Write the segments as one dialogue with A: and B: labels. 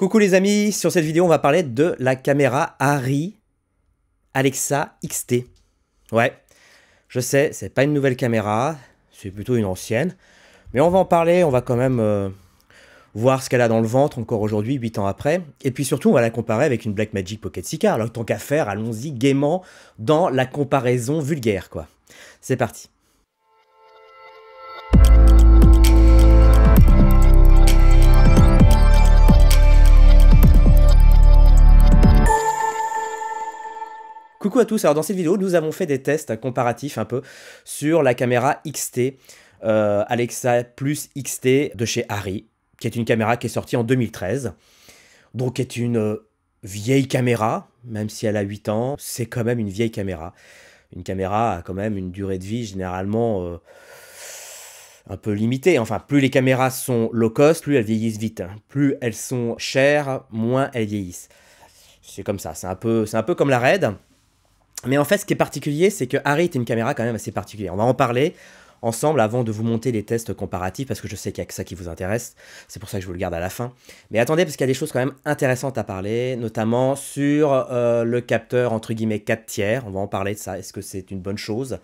A: Coucou les amis, sur cette vidéo on va parler de la caméra Harry Alexa XT. Ouais, je sais, c'est pas une nouvelle caméra, c'est plutôt une ancienne, mais on va en parler, on va quand même euh, voir ce qu'elle a dans le ventre encore aujourd'hui, 8 ans après, et puis surtout on va la comparer avec une Blackmagic Pocket 6 alors tant qu'à faire, allons-y gaiement dans la comparaison vulgaire quoi. C'est parti. Coucou à tous, alors dans cette vidéo nous avons fait des tests comparatifs un peu sur la caméra XT euh, Alexa Plus XT de chez Harry, qui est une caméra qui est sortie en 2013, donc est une euh, vieille caméra, même si elle a 8 ans, c'est quand même une vieille caméra. Une caméra a quand même une durée de vie généralement euh, un peu limitée, enfin plus les caméras sont low cost, plus elles vieillissent vite, plus elles sont chères, moins elles vieillissent. C'est comme ça, c'est un, peu, un peu comme la RED mais en fait, ce qui est particulier, c'est que Harry est une caméra quand même assez particulière. On va en parler ensemble avant de vous monter les tests comparatifs parce que je sais qu'il n'y a que ça qui vous intéresse. C'est pour ça que je vous le garde à la fin. Mais attendez parce qu'il y a des choses quand même intéressantes à parler, notamment sur euh, le capteur entre guillemets 4 tiers. On va en parler de ça. Est-ce que c'est une bonne chose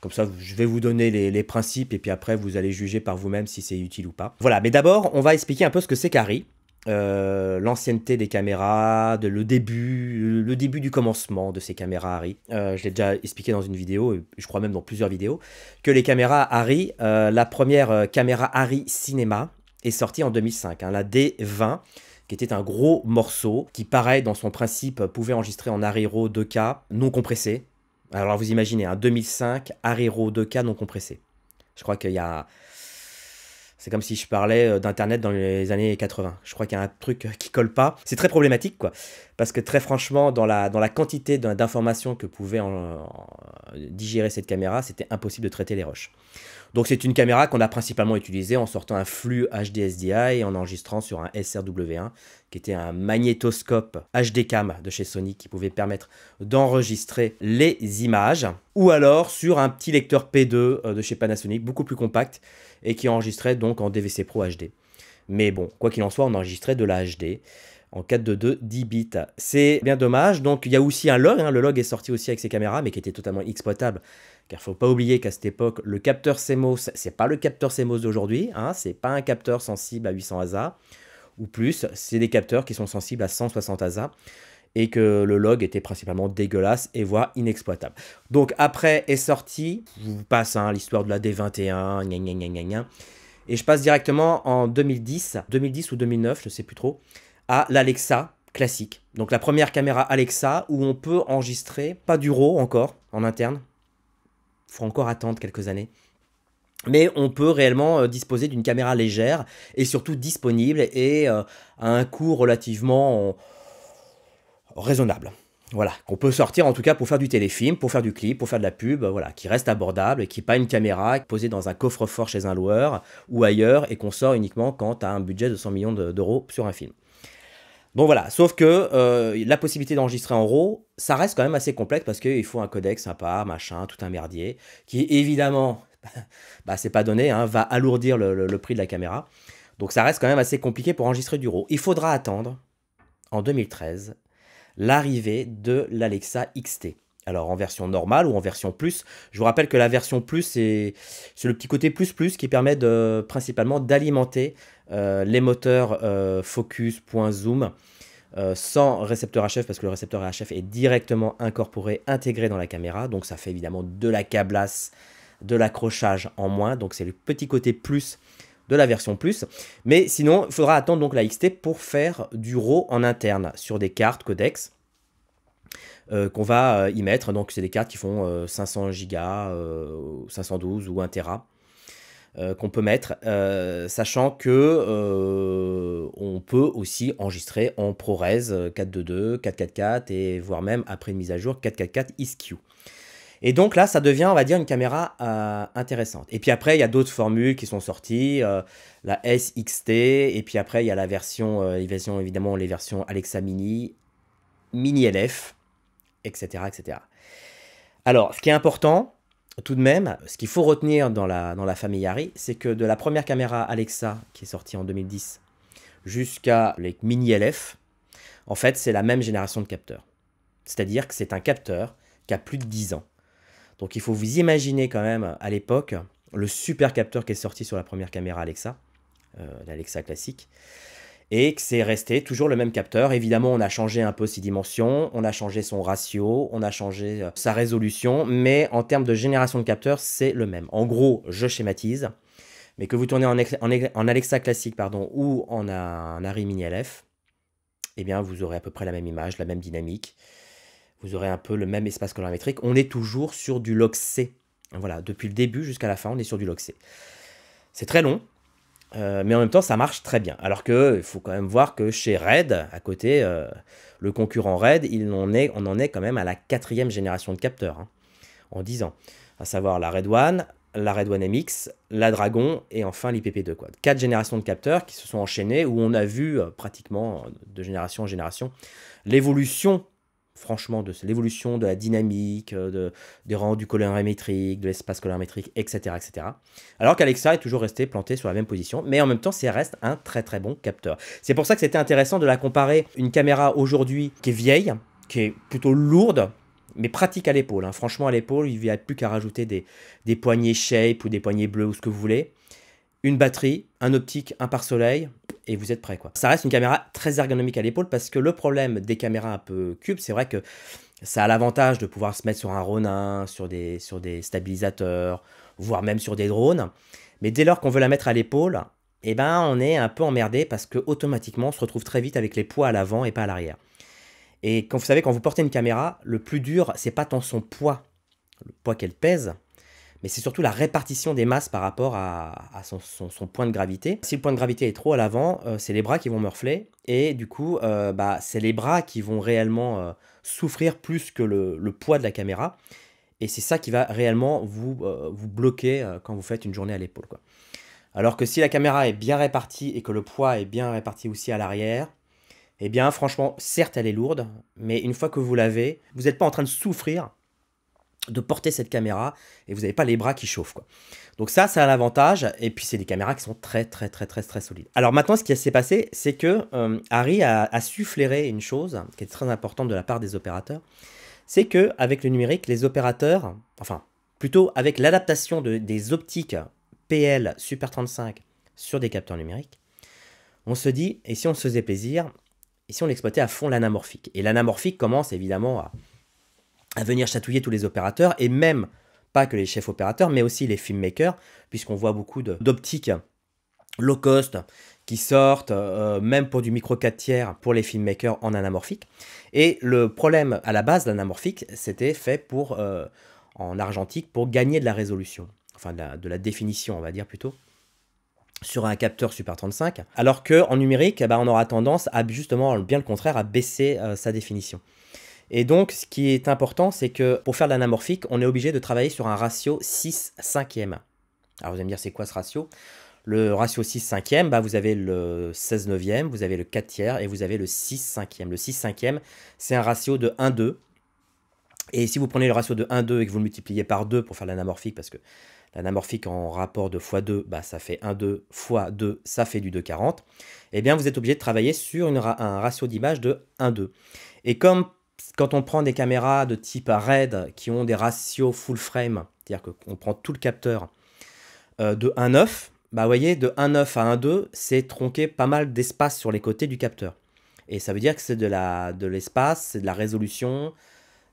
A: comme ça, je vais vous donner les, les principes et puis après, vous allez juger par vous-même si c'est utile ou pas. Voilà, mais d'abord, on va expliquer un peu ce que c'est qu'Harry. Euh, l'ancienneté des caméras, de le début, le début du commencement de ces caméras Harry. Euh, je l'ai déjà expliqué dans une vidéo, je crois même dans plusieurs vidéos, que les caméras Harry, euh, la première caméra Harry Cinema est sortie en 2005, hein, la D20 qui était un gros morceau qui, pareil, dans son principe, pouvait enregistrer en Harry 2K non compressé. Alors vous imaginez, un 2005 Harry 2K non compressé. Je crois qu'il y a c'est comme si je parlais euh, d'Internet dans les années 80. Je crois qu'il y a un truc euh, qui colle pas. C'est très problématique, quoi. Parce que très franchement, dans la, dans la quantité d'informations que pouvait digérer cette caméra, c'était impossible de traiter les roches. Donc c'est une caméra qu'on a principalement utilisée en sortant un flux HDSDI et en enregistrant sur un SRW1 qui était un magnétoscope HDCam de chez Sony qui pouvait permettre d'enregistrer les images ou alors sur un petit lecteur P2 euh, de chez Panasonic beaucoup plus compact et qui enregistrait donc en DVC Pro HD. Mais bon, quoi qu'il en soit, on enregistrait de la HD en 4x2, 10 bits. C'est bien dommage. Donc il y a aussi un log. Hein. Le log est sorti aussi avec ces caméras, mais qui était totalement exploitable. Car il faut pas oublier qu'à cette époque, le capteur CMOS, c'est pas le capteur CMOS d'aujourd'hui. Hein. C'est pas un capteur sensible à 800 ASA ou plus. C'est des capteurs qui sont sensibles à 160 ASA et que le log était principalement dégueulasse et voire inexploitable. Donc après est sorti, je vous passe hein, l'histoire de la D21, et je passe directement en 2010, 2010 ou 2009, je ne sais plus trop à l'Alexa classique. Donc la première caméra Alexa où on peut enregistrer, pas du RAW encore en interne, faut encore attendre quelques années. Mais on peut réellement euh, disposer d'une caméra légère et surtout disponible et euh, à un coût relativement euh, raisonnable. Voilà, qu'on peut sortir en tout cas pour faire du téléfilm, pour faire du clip, pour faire de la pub, voilà, qui reste abordable et qui n'est pas une caméra posée dans un coffre-fort chez un loueur ou ailleurs et qu'on sort uniquement quand tu as un budget de 100 millions d'euros sur un film. Bon voilà, sauf que euh, la possibilité d'enregistrer en RAW, ça reste quand même assez complexe parce qu'il faut un codec sympa, machin, tout un merdier, qui évidemment, bah, c'est pas donné, hein, va alourdir le, le, prix de la caméra. Donc ça reste quand même assez compliqué pour enregistrer du RAW. Il faudra attendre, en 2013, l'arrivée de l'Alexa XT. Alors en version normale ou en version plus. Je vous rappelle que la version plus, c'est le petit côté plus plus qui permet principalement d'alimenter euh, les moteurs euh, focus, point zoom, euh, sans récepteur HF parce que le récepteur HF est directement incorporé, intégré dans la caméra. Donc ça fait évidemment de la câblasse, de l'accrochage en moins. Donc c'est le petit côté plus de la version plus. Mais sinon, il faudra attendre donc la XT pour faire du RAW en interne sur des cartes codex. Euh, qu'on va euh, y mettre. Donc, c'est des cartes qui font 500 euh, gigas, 512 ou 1 Tera. qu'on peut mettre, sachant que on peut aussi enregistrer en ProRes 422, 444 et voire même après une mise à jour 444 ISQ. Et donc là, ça devient, on va dire, une caméra intéressante. Et puis après, il y a d'autres formules qui sont sorties, la SXT, et puis après, il y a la version, évidemment, les versions Alexa Mini, Mini LF, etc., etc. Alors, ce qui est important, tout de même, ce qu'il faut retenir dans la, dans la famille Harry, c'est que de la première caméra Alexa qui est sortie en 2010 jusqu'à les mini LF, en fait, c'est la même génération de capteurs. C'est-à-dire que c'est un capteur qui a plus de 10 ans. Donc il faut vous imaginer quand même à l'époque le super capteur qui est sorti sur la première caméra Alexa, euh, l'Alexa classique et que c'est resté toujours le même capteur. Évidemment, on a changé un peu ses dimensions, on a changé son ratio, on a changé euh, sa résolution, mais en termes de génération de capteurs, c'est le même. En gros, je schématise, mais que vous tournez en, Alexa classique pardon, ou en un Arri Mini LF, eh bien, vous aurez à peu près la même image, la même dynamique. Vous aurez un peu le même espace colorimétrique. On est toujours sur du log C. Voilà, depuis le début jusqu'à la fin, on est sur du log C. C'est très long, euh, mais en même temps, ça marche très bien. Alors que il faut quand même voir que chez Red, à côté, euh, le concurrent Red, il en est, on en est quand même à la quatrième génération de capteurs hein, en 10 ans. À savoir la Red One, la Red One MX, la Dragon et enfin l'IPP2. Quoi. Quatre générations de capteurs qui se sont enchaînées où on a vu euh, pratiquement de génération en génération l'évolution franchement de l'évolution de la dynamique, euh, des rangs du métrique de l'espace colorimétrique, etc., etc. Alors qu'Alexa est toujours resté planté sur la même position, mais en même temps, c'est reste un très très bon capteur. C'est pour ça que c'était intéressant de la comparer une caméra aujourd'hui qui est vieille, qui est plutôt lourde, mais pratique à l'épaule. Hein. Franchement, à l'épaule, il n'y a plus qu'à rajouter des, des poignées shape ou des poignées bleues ou ce que vous voulez. Une batterie, un optique, un pare-soleil, et vous êtes prêt. Quoi. Ça reste une caméra très ergonomique à l'épaule parce que le problème des caméras un peu cubes, c'est vrai que ça a l'avantage de pouvoir se mettre sur un Ronin, sur des, sur des stabilisateurs, voire même sur des drones. Mais dès lors qu'on veut la mettre à l'épaule, eh ben, on est un peu emmerdé parce que automatiquement on se retrouve très vite avec les poids à l'avant et pas à l'arrière. Et quand vous savez, quand vous portez une caméra, le plus dur, c'est pas tant son poids, le poids qu'elle pèse, mais c'est surtout la répartition des masses par rapport à, son, point de gravité. Si le point de gravité est trop à l'avant, euh, c'est les bras qui vont meurfler, et du coup, euh, bah, c'est les bras qui vont réellement euh, souffrir plus que le, poids de la caméra, et c'est ça qui va réellement vous, vous bloquer quand vous faites une journée à l'épaule. Alors que si la caméra est bien répartie et que le poids est bien réparti aussi à l'arrière, eh bien franchement, certes elle est lourde, mais une fois que vous l'avez, vous n'êtes pas en train de souffrir de porter cette caméra et vous n'avez pas les bras qui chauffent. Quoi. Donc ça, c'est un avantage. Et puis, c'est des caméras qui sont très, très, très, très, très solides. Alors maintenant, ce qui s'est passé, c'est que euh, Harry a, su flairer une chose qui est très importante de la part des opérateurs. C'est que avec le numérique, les opérateurs, enfin, plutôt avec l'adaptation de, des optiques PL Super 35 sur des capteurs numériques, on se dit, et si on se faisait plaisir, et si on exploitait à fond l'anamorphique Et l'anamorphique commence évidemment à à venir chatouiller tous les opérateurs et même pas que les chefs opérateurs, mais aussi les filmmakers, puisqu'on voit beaucoup d'optiques low cost qui sortent, euh, même pour du micro 4 tiers, pour les filmmakers en anamorphique. Et le problème à la base l'anamorphique, c'était fait pour, euh, en argentique pour gagner de la résolution, enfin de la, définition, on va dire plutôt sur un capteur Super 35, alors qu'en numérique, eh ben, on aura tendance à justement bien le contraire, à baisser euh, sa définition. Et donc, ce qui est important, c'est que pour faire de l'anamorphique, on est obligé de travailler sur un ratio 6 5 e Alors, vous allez me dire, c'est quoi ce ratio Le ratio 6 5 bah, vous avez le 16 9 e vous avez le 4 tiers et vous avez le 6 5 e Le 6 5 e c'est un ratio de 1 2. Et si vous prenez le ratio de 1 2 et que vous le multipliez par 2 pour faire l'anamorphique, parce que l'anamorphique en rapport de x2, bah, ça fait 1 2 x 2, ça fait du 2,40, eh bien, vous êtes obligé de travailler sur une, un ratio d'image de 1 2. Et comme quand on prend des caméras de type RAID qui ont des ratios full frame, c'est-à-dire qu'on prend tout le capteur euh, de 1.9, bah vous voyez, de 1.9 à 1.2, c'est tronqué pas mal d'espace sur les côtés du capteur. Et ça veut dire que c'est de l'espace, de c'est de la résolution,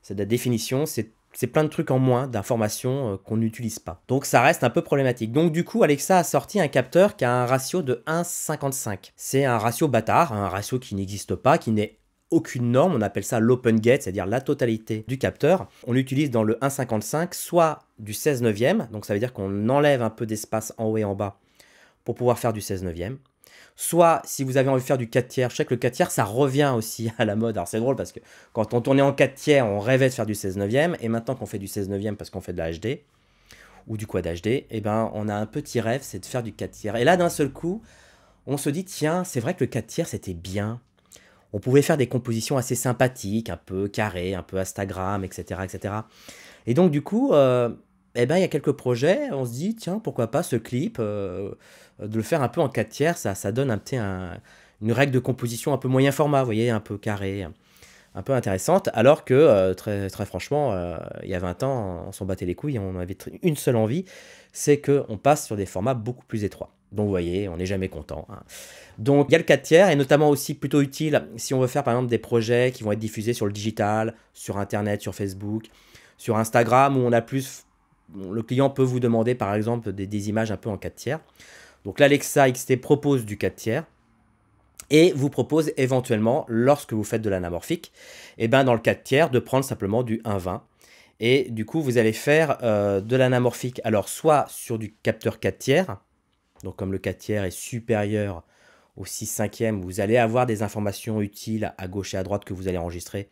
A: c'est de la définition, c'est c'est plein de trucs en moins d'informations euh, qu'on n'utilise pas. Donc ça reste un peu problématique. Donc du coup, Alexa a sorti un capteur qui a un ratio de 1,55. C'est un ratio bâtard, un ratio qui n'existe pas, qui n'est aucune norme, on appelle ça l'open gate, c'est-à-dire la totalité du capteur. On l'utilise dans le 1.55, soit du 16 neuvième, donc ça veut dire qu'on enlève un peu d'espace en haut et en bas pour pouvoir faire du 16 neuvième. Soit si vous avez envie de faire du 4 tiers, je sais que le 4 tiers ça revient aussi à la mode. Alors c'est drôle parce que quand on tournait en 4 tiers, on rêvait de faire du 16 neuvième, et maintenant qu'on fait du 16 neuvième parce qu'on fait de la HD ou du quad HD, eh ben on a un petit rêve, c'est de faire du 4 tiers. Et là d'un seul coup, on se dit tiens, c'est vrai que le 4 tiers c'était bien on pouvait faire des compositions assez sympathiques, un peu carrées, un peu Instagram, etc. etc. Et donc du coup, euh, eh ben, il y a quelques projets, on se dit, tiens, pourquoi pas ce clip, euh, de le faire un peu en 4 tiers, ça, ça donne un une règle de composition un peu moyen format, vous voyez, un peu carré, un peu intéressante, alors que euh, très, très franchement, il y a 20 ans, on s'en battait les couilles, on avait une seule envie, c'est qu'on passe sur des formats beaucoup plus étroits. Donc vous voyez, on n'est jamais content. Hein. Donc il y a le 4 tiers, et notamment aussi plutôt utile si on veut faire par exemple des projets qui vont être diffusés sur le digital, sur Internet, sur Facebook, sur Instagram, où on a plus... Le client peut vous demander par exemple des, images un peu en 4 tiers. Donc l'Alexa XT propose du 4 tiers et vous propose éventuellement, lorsque vous faites de l'anamorphique, et eh ben dans le 4 tiers, de prendre simplement du 1,20. Et du coup, vous allez faire euh, de l'anamorphique, alors soit sur du capteur 4 tiers, donc comme le 4 tiers est supérieur au 6 cinquième, vous allez avoir des informations utiles à gauche et à droite que vous allez enregistrer.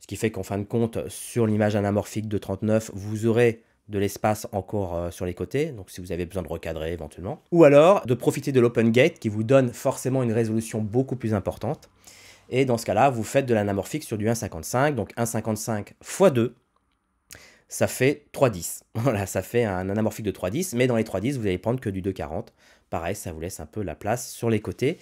A: Ce qui fait qu'en fin de compte, sur l'image anamorphique de 39, vous aurez de l'espace encore euh, sur les côtés, donc si vous avez besoin de recadrer éventuellement. Ou alors de profiter de l'open gate qui vous donne forcément une résolution beaucoup plus importante. Et dans ce cas-là, vous faites de l'anamorphique sur du 1,55, donc 1,55 x 2, ça fait 3,10. Voilà, ça fait un anamorphique de 3,10, mais dans les 3,10, vous allez prendre que du 2,40. Pareil, ça vous laisse un peu la place sur les côtés.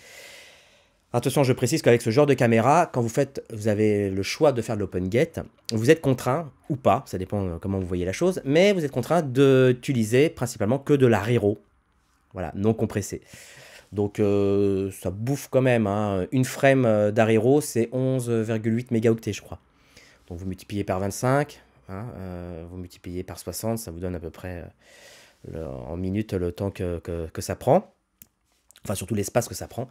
A: Attention, je précise qu'avec ce genre de caméra, quand vous faites, vous avez le choix de faire de l'open gate, vous êtes contraint ou pas, ça dépend euh, comment vous voyez la chose, mais vous êtes contraint d'utiliser principalement que de la voilà, non compressé Donc euh, ça bouffe quand même, hein. une frame euh, d'aréro, c'est 11,8 mégaoctets je crois. Donc vous multipliez par 25, Hein, euh, vous multipliez par 60, ça vous donne à peu près euh, en minutes le temps que, ça prend. Enfin, surtout l'espace que ça prend.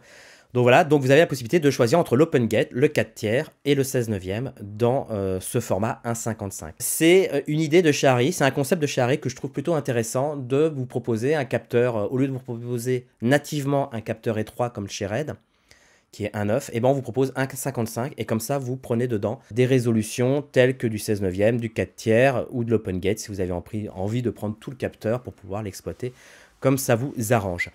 A: Donc voilà, donc vous avez la possibilité de choisir entre l'open gate, le 4 tiers et le 16 neuvième dans euh, ce format 1.55. C'est une idée de Shari, c'est un concept de Shari que je trouve plutôt intéressant de vous proposer un capteur, au lieu de vous proposer nativement un capteur étroit comme chez Red, qui est un œuf, et eh ben on vous propose 1,55 et comme ça vous prenez dedans des résolutions telles que du 16 neuvième, du 4 tiers ou de l'open gate si vous avez envie de prendre tout le capteur pour pouvoir l'exploiter comme ça vous arrange.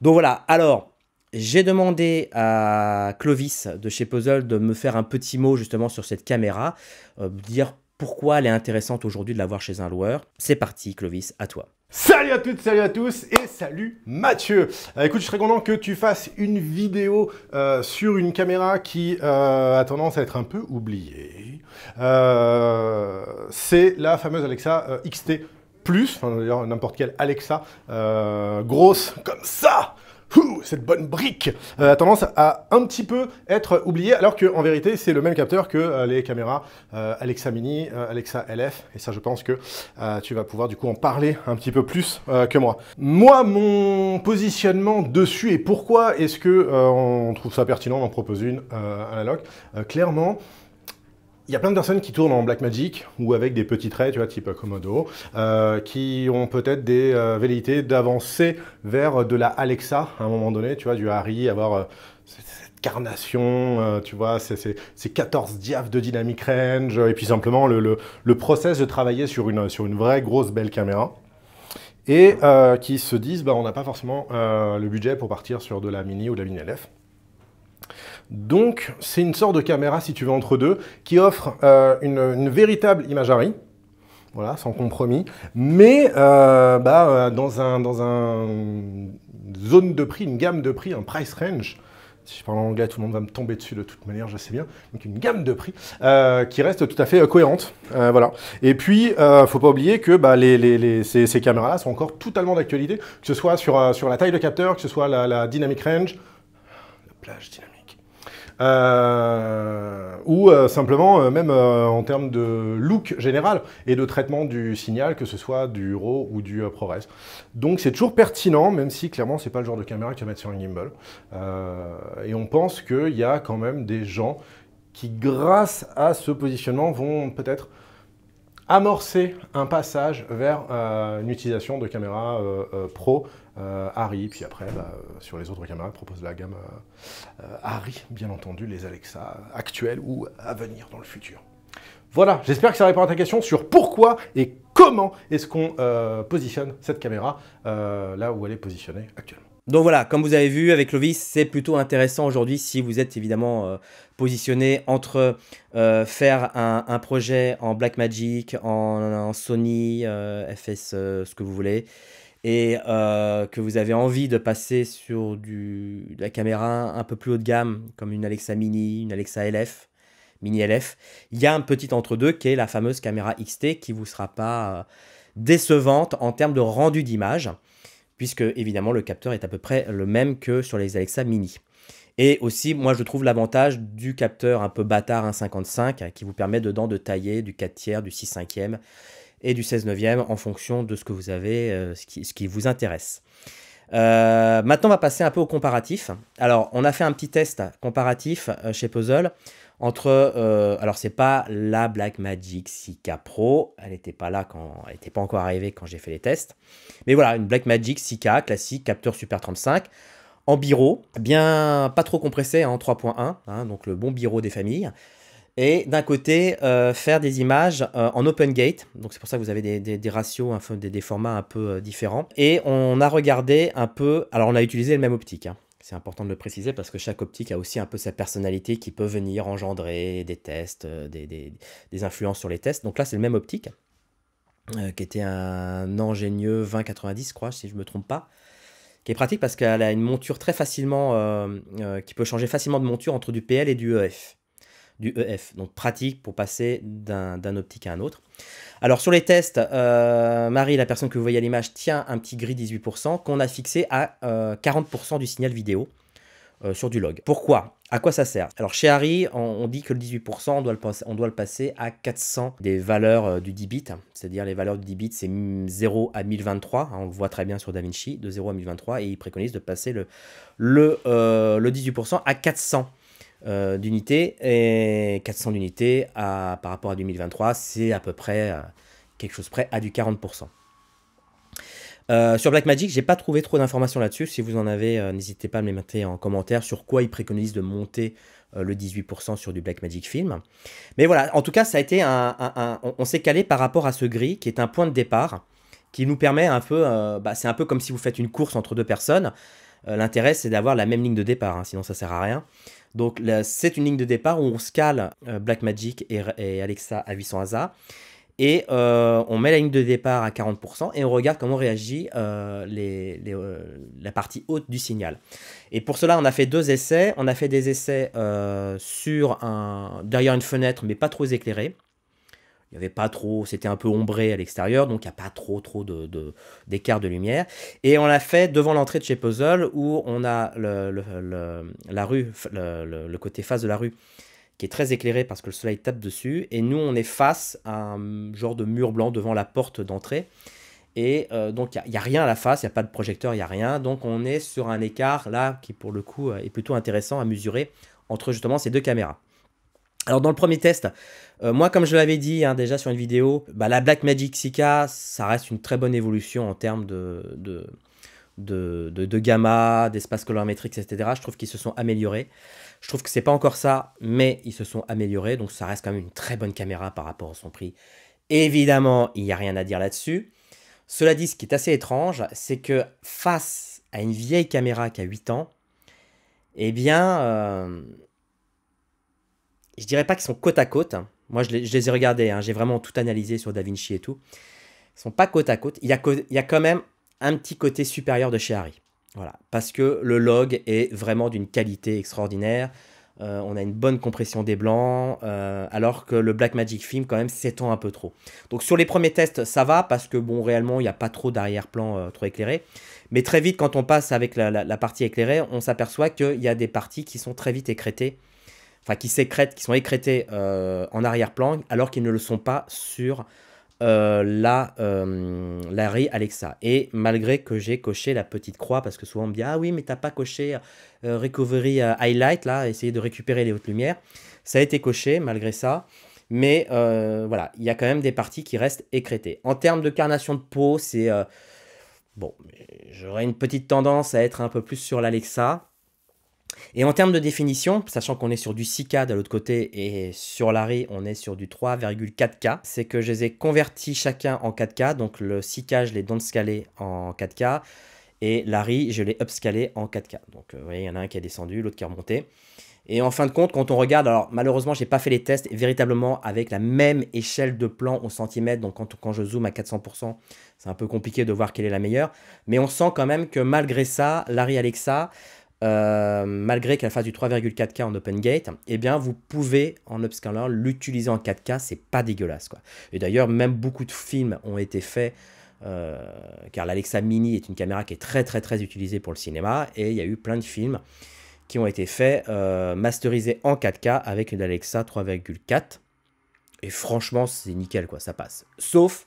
A: Donc voilà, alors j'ai demandé à Clovis de chez Puzzle de me faire un petit mot justement sur cette caméra, euh, dire pourquoi elle est intéressante aujourd'hui de l'avoir chez un loueur. C'est parti Clovis, à toi.
B: Salut à toutes, salut à tous et salut Mathieu euh, Écoute, je serais content que tu fasses une vidéo euh, sur une caméra qui euh, a tendance à être un peu oubliée. C'est la fameuse Alexa XT+, enfin d'ailleurs n'importe quelle Alexa, grosse comme ça cette bonne brique euh, a tendance à un petit peu être oubliée, alors qu'en vérité, c'est le même capteur que euh, les caméras euh, Alexa Mini, Alexa LF, et ça, je pense que tu vas pouvoir du coup en parler un petit peu plus que moi. Moi, mon positionnement dessus et pourquoi est-ce que on trouve ça pertinent d'en proposer une à la LOC Clairement, il y a plein de personnes qui tournent en Blackmagic ou avec des petits traits, tu vois, type Komodo, euh, qui ont peut-être des euh, vérités d'avancer vers de la Alexa à un moment donné, tu vois, du Harry, avoir euh, cette carnation, tu vois, ces, 14 diaphs de dynamic range, et puis simplement le, process de travailler sur une, sur une vraie grosse belle caméra et qui se disent bah, on n'a pas forcément le budget pour partir sur de la mini ou de la mini LF. Donc c'est une sorte de caméra, si tu veux, entre deux, qui offre euh, une, véritable imagerie, voilà, sans compromis, mais euh, bah, euh, dans un dans un zone de prix, une gamme de prix, un price range. Si je parle en anglais, tout le monde va me tomber dessus de toute manière, je sais bien. Donc une gamme de prix qui reste tout à fait cohérente, voilà. Et puis, ne faut pas oublier que bah, les, ces, caméras-là sont encore totalement d'actualité, que ce soit sur sur la taille de capteur, que ce soit la, la dynamic range, la plage dynamique euh, ou euh, simplement, euh, même en termes de look général et de traitement du signal, que ce soit du RAW ou du ProRes. Donc c'est toujours pertinent, même si clairement c'est pas le genre de caméra que tu vas mettre sur un gimbal. et on pense qu'il y a quand même des gens qui, grâce à ce positionnement, vont peut-être amorcer un passage vers euh, une utilisation de caméras euh, euh, pro Harry, puis après bah, sur les autres caméras, propose la gamme Harry, bien entendu, les Alexa actuelles ou à venir dans le futur. Voilà, j'espère que ça répond à ta question sur pourquoi et comment est-ce qu'on positionne cette caméra là où elle est positionnée actuellement. Donc voilà,
A: comme vous avez vu avec Lovis, c'est plutôt intéressant aujourd'hui si vous êtes évidemment euh, positionné entre euh, faire un, projet en Blackmagic, en, en Sony, euh, FS, ce que vous voulez, et que vous avez envie de passer sur du, de la caméra un peu plus haut de gamme, comme une Alexa Mini, une Alexa LF, Mini LF. Il y a un petit entre-deux qui est la fameuse caméra XT qui ne vous sera pas décevante en termes de rendu d'image puisque évidemment le capteur est à peu près le même que sur les Alexa mini. Et aussi, moi je trouve l'avantage du capteur un peu bâtard 1.55 hein, qui vous permet dedans de tailler du 4 tiers, du 6 e et du 16 e en fonction de ce que vous avez, euh, ce, qui, vous intéresse. Euh, maintenant, on va passer un peu au comparatif. Alors, on a fait un petit test comparatif euh, chez Puzzle entre euh, alors c'est pas la Blackmagic magic k Pro, elle n'était pas là quand elle n'était pas encore arrivée quand j'ai fait les tests. Mais voilà, une Blackmagic magic k classique capteur Super 35 en bureau bien pas trop compressé en hein, 3.1, hein, donc le bon bureau des familles. Et d'un côté, euh, faire des images euh, en open gate. Donc c'est pour ça que vous avez des, ratios, des, formats un peu différents. Et on a regardé un peu. Alors on a utilisé la même optique. Hein. C'est important de le préciser parce que chaque optique a aussi un peu sa personnalité qui peut venir engendrer des tests, euh, des, influences sur les tests. Donc là, c'est le même optique, euh, qui était un ingénieux 2090, je crois, si je ne me trompe pas, qui est pratique parce qu'elle a une monture très facilement, euh, qui peut changer facilement de monture entre du PL et du EF du EF. Donc pratique pour passer d'un optique à un autre. Alors sur les tests, euh, Marie, la personne que vous voyez à l'image, tient un petit gris 18% qu'on a fixé à 40% euh, du signal vidéo euh, sur du log. Pourquoi À quoi ça sert Alors chez Harry, on, dit que le 18%, on doit le, on doit le passer à 400 des valeurs du 10 bits, c'est-à-dire les valeurs du 10 bits, c'est 0 à 1023, hein, on le voit très bien sur DaVinci, de 0 à 1023, et ils préconisent de passer le, le, le 18% à 400 euh, d'unités et 400 d'unités par rapport à 2023, c'est à peu près euh, quelque chose près à du 40%. Euh, sur Blackmagic, j'ai pas trouvé trop d'informations là-dessus. Si vous en avez, euh, n'hésitez pas à me les mettre en commentaire sur quoi ils préconisent de monter le 18% sur du Blackmagic Film. Mais voilà, en tout cas, ça a été un, on, s'est calé par rapport à ce gris qui est un point de départ qui nous permet un peu, bah, c'est un peu comme si vous faites une course entre deux personnes. L'intérêt, c'est d'avoir la même ligne de départ, hein, sinon ça sert à rien. Donc c'est une ligne de départ où on scale euh, Blackmagic et, et, Alexa à 800 ASA. Et euh, on met la ligne de départ à 40% et on regarde comment réagit euh, la partie haute du signal. Et pour cela, on a fait deux essais. On a fait des essais sur un, derrière une fenêtre, mais pas trop éclairée il n'y avait pas trop, c'était un peu ombré à l'extérieur, donc il n'y a pas trop trop d'écart de, d'écart de lumière. Et on l'a fait devant l'entrée de chez Puzzle, où on a le, la rue, le, côté face de la rue, qui est très éclairé parce que le soleil tape dessus, et nous on est face à un genre de mur blanc devant la porte d'entrée. Et euh, donc, il n'y a, a, rien à la face, il n'y a pas de projecteur, il n'y a rien. Donc, on est sur un écart là qui, pour le coup, euh, est plutôt intéressant à mesurer entre justement ces deux caméras. Alors dans le premier test, euh, moi comme je l'avais dit hein, déjà sur une vidéo, bah, la Blackmagic Sika, ça reste une très bonne évolution en termes de, de, de, de, gamma, d'espace colorimétrique, etc. Je trouve qu'ils se sont améliorés. Je trouve que c'est pas encore ça, mais ils se sont améliorés, donc ça reste quand même une très bonne caméra par rapport à son prix. Évidemment, il n'y a rien à dire là-dessus. Cela dit, ce qui est assez étrange, c'est que face à une vieille caméra qui a 8 ans, eh bien, euh, je dirais pas qu'ils sont côte à côte. Hein. Moi, je les, ai regardés, hein. j'ai vraiment tout analysé sur Da Vinci et tout. Ils sont pas côte à côte. Il y a, quand même un petit côté supérieur de chez Harry. Voilà, parce que le log est vraiment d'une qualité extraordinaire. Euh, on a une bonne compression des blancs, euh, alors que le Black Magic Film, quand même, s'étend un peu trop. Donc sur les premiers tests, ça va, parce que, bon, réellement, il n'y a pas trop d'arrière-plan euh, trop éclairé. Mais très vite, quand on passe avec la, la partie éclairée, on s'aperçoit qu'il y a des parties qui sont très vite écrétées enfin qui sécrètent, qui sont écrétés euh, en arrière-plan, alors qu'ils ne le sont pas sur euh, la, euh, Alexa. Et malgré que j'ai coché la petite croix, parce que souvent on me dit Ah oui, mais t'as pas coché euh, Recovery Highlight, là, essayer de récupérer les hautes lumières. Ça a été coché malgré ça. Mais voilà, il y a quand même des parties qui restent écrétées. En termes de carnation de peau, c'est. bon, j'aurais une petite tendance à être un peu plus sur l'Alexa. Et en termes de définition, sachant qu'on est sur du 6K de l'autre côté et sur l'ari, on est sur du 3,4K, c'est que je les ai convertis chacun en 4K, donc le 6K je l'ai downscalé en 4K et Larry je l'ai upscalé en 4K. Donc euh, vous voyez, il y en a un qui est descendu, l'autre qui est remonté. Et en fin de compte, quand on regarde, alors malheureusement, j'ai pas fait les tests véritablement avec la même échelle de plan au centimètre. Donc quand, quand je zoome à 400%, c'est un peu compliqué de voir quelle est la meilleure. Mais on sent quand même que malgré ça, l'ari Alexa, euh, malgré qu'elle fasse du 3,4K en Gate, eh bien vous pouvez en upscaler l'utiliser en 4K, c'est pas dégueulasse quoi. Et d'ailleurs même beaucoup de films ont été faits euh, car l'Alexa Mini est une caméra qui est très très très utilisée pour le cinéma et il y a eu plein de films qui ont été faits euh, masterisés en 4K avec une Alexa 3,4 et franchement c'est nickel quoi, ça passe. Sauf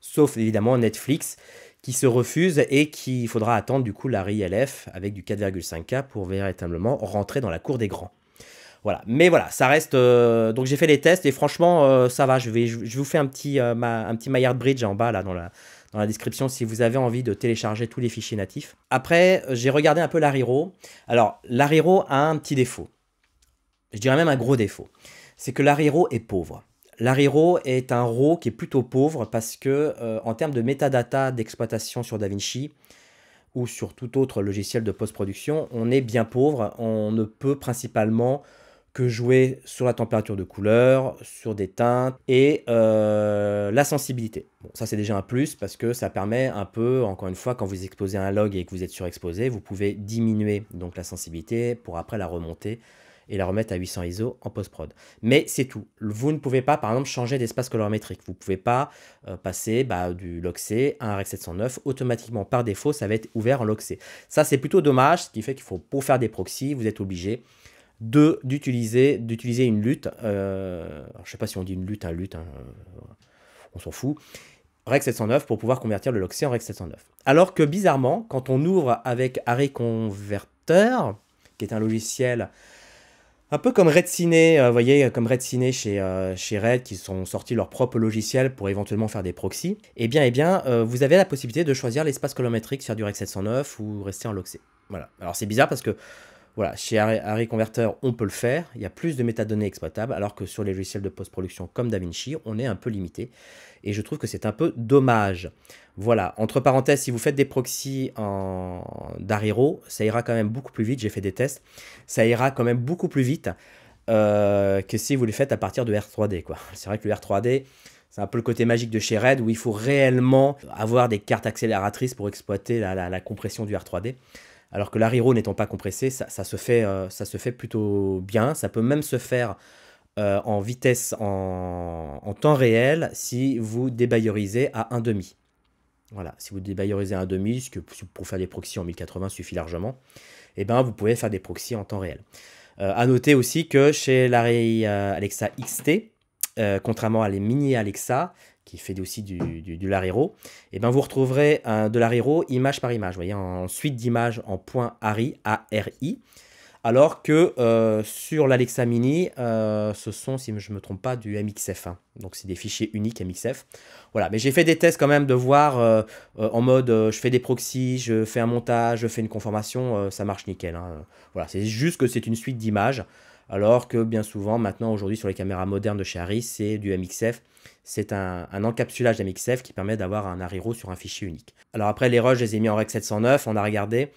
A: sauf évidemment Netflix qui se refuse et qu'il faudra attendre du coup la RILF avec du 4,5K pour véritablement rentrer dans la cour des grands. Voilà, mais voilà, ça reste. Euh, donc j'ai fait les tests et franchement, euh, ça va. Je vais, je, vous fais un petit, euh, un petit Maillard Bridge en bas là dans la, dans la description si vous avez envie de télécharger tous les fichiers natifs. Après, j'ai regardé un peu l'Ariro. Alors, l'Ariro a un petit défaut. Je dirais même un gros défaut. C'est que l'Ariro est pauvre. L'Ariro est un RAW qui est plutôt pauvre parce que, euh, en termes de metadata d'exploitation sur DaVinci ou sur tout autre logiciel de post-production, on est bien pauvre. On ne peut principalement que jouer sur la température de couleur, sur des teintes et euh, la sensibilité. Bon, ça c'est déjà un plus parce que ça permet un peu, encore une fois, quand vous exposez un log et que vous êtes surexposé, vous pouvez diminuer donc la sensibilité pour après la remonter et la remettre à 800 ISO en post-prod. Mais c'est tout. Vous ne pouvez pas, par exemple, changer d'espace colorimétrique. Vous ne pouvez pas euh, passer bah, du log à un rec 709. Automatiquement, par défaut, ça va être ouvert en log Ça, c'est plutôt dommage, ce qui fait qu'il faut, pour faire des proxys, vous êtes obligé de d'utiliser d'utiliser une lutte. Euh, je ne sais pas si on dit une lutte, un lutte, hein, euh, on s'en fout. Rec 709 pour pouvoir convertir le log en Rec 709. Alors que bizarrement, quand on ouvre avec Array Converter, qui est un logiciel un peu comme Red Ciné, euh, vous voyez, comme Red chez, euh, chez Red, qui sont sortis leur propre logiciel pour éventuellement faire des proxys, eh bien, eh bien euh, vous avez la possibilité de choisir l'espace colométrique sur du Rec 709 ou rester en logé. Voilà. Alors c'est bizarre parce que voilà, chez Harry Converter, on peut le faire, il y a plus de métadonnées exploitables, alors que sur les logiciels de post-production comme DaVinci, on est un peu limité et je trouve que c'est un peu dommage. Voilà, entre parenthèses, si vous faites des proxys en d'Ariro, ça ira quand même beaucoup plus vite, j'ai fait des tests, ça ira quand même beaucoup plus vite euh, que si vous les faites à partir de R3D. C'est vrai que le R3D, c'est un peu le côté magique de chez Red où il faut réellement avoir des cartes accélératrices pour exploiter la, compression du R3D. Alors que l'Ariro n'étant pas compressé, ça, se fait, euh, ça se fait plutôt bien. Ça peut même se faire euh, en vitesse en, temps réel si vous débayorisez à 1,5. Voilà, si vous débayorisez à 1,5, ce que pour faire des proxys en 1080 suffit largement, et eh ben vous pouvez faire des proxys en temps réel. A euh, à noter aussi que chez l'array euh, Alexa XT, contrairement à les mini Alexa, qui fait aussi du, du, et eh ben vous retrouverez de l'arero image par image, voyez, en suite d'images en point ARI, A-R-I. Alors que euh, sur l'Alexa Mini, euh, ce sont, si je ne me trompe pas, du MXF. Hein. Donc c'est des fichiers uniques MXF. Voilà, mais j'ai fait des tests quand même de voir euh, en mode je fais des proxys, je fais un montage, je fais une conformation, ça marche nickel. Hein. Voilà, c'est juste que c'est une suite d'images. Alors que bien souvent, maintenant, aujourd'hui, sur les caméras modernes de chez Harry, c'est du MXF. C'est un, encapsulage MXF qui permet d'avoir un ro sur un fichier unique. Alors après, les rushs, je les ai mis en REC 709, on a regardé.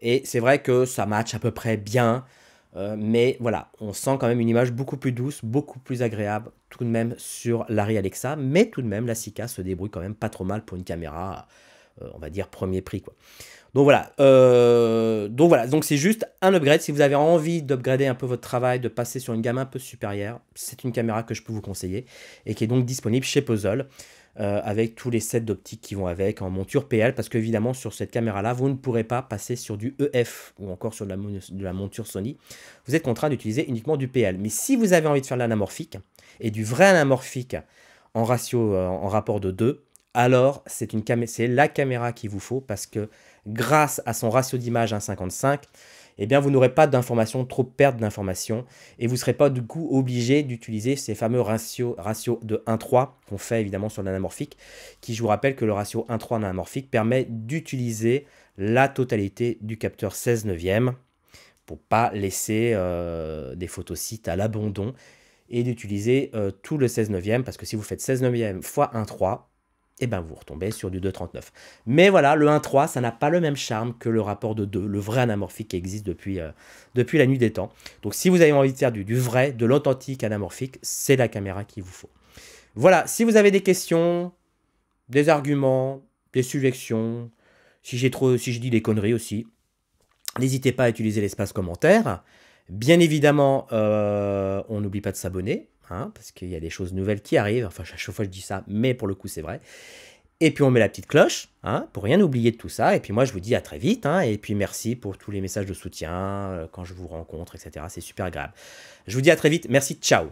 A: Et c'est vrai que ça match à peu près bien. Euh, mais voilà, on sent quand même une image beaucoup plus douce, beaucoup plus agréable, tout de même sur l'Ari Alexa. Mais tout de même, la Sika se débrouille quand même pas trop mal pour une caméra, euh, on va dire, premier prix. Quoi. Donc voilà, euh, donc voilà, donc c'est juste un upgrade. Si vous avez envie d'upgrader un peu votre travail, de passer sur une gamme un peu supérieure, c'est une caméra que je peux vous conseiller et qui est donc disponible chez Puzzle. Euh, avec tous les sets d'optique qui vont avec, en monture PL, parce qu'évidemment sur cette caméra-là, vous ne pourrez pas passer sur du EF ou encore sur de la, monture Sony. Vous êtes contraint d'utiliser uniquement du PL. Mais si vous avez envie de faire de l'anamorphique, et du vrai anamorphique en ratio, euh, en rapport de 2, alors c'est cam la caméra qu'il vous faut, parce que grâce à son ratio d'image 1,55, eh bien vous n'aurez pas d'informations, trop perte d'informations, et vous ne serez pas du coup obligé d'utiliser ces fameux ratios ratio de 1-3 qu'on fait évidemment sur l'anamorphique, qui je vous rappelle que le ratio 1-3 anamorphique permet d'utiliser la totalité du capteur 16 neuvième pour pas laisser euh, des photosites à l'abandon et d'utiliser euh, tout le 16 neuvième, parce que si vous faites 16 neuvième fois 1-3, et eh ben vous retombez sur du 2,39. Mais voilà, le 1,3, ça n'a pas le même charme que le rapport de 2, le vrai anamorphique qui existe depuis, euh, depuis la nuit des temps. Donc si vous avez envie de faire du, vrai, de l'authentique anamorphique, c'est la caméra qu'il vous faut. Voilà, si vous avez des questions, des arguments, des suggestions, si j'ai trop, si je dis des conneries aussi, n'hésitez pas à utiliser l'espace commentaire. Bien évidemment, euh, on n'oublie pas de s'abonner Hein, parce qu'il y a des choses nouvelles qui arrivent. Enfin, à chaque fois je dis ça, mais pour le coup c'est vrai. Et puis on met la petite cloche, hein, pour rien oublier de tout ça. Et puis moi je vous dis à très vite, hein, et puis merci pour tous les messages de soutien euh, quand je vous rencontre, etc. C'est super agréable. Je vous dis à très vite, merci, ciao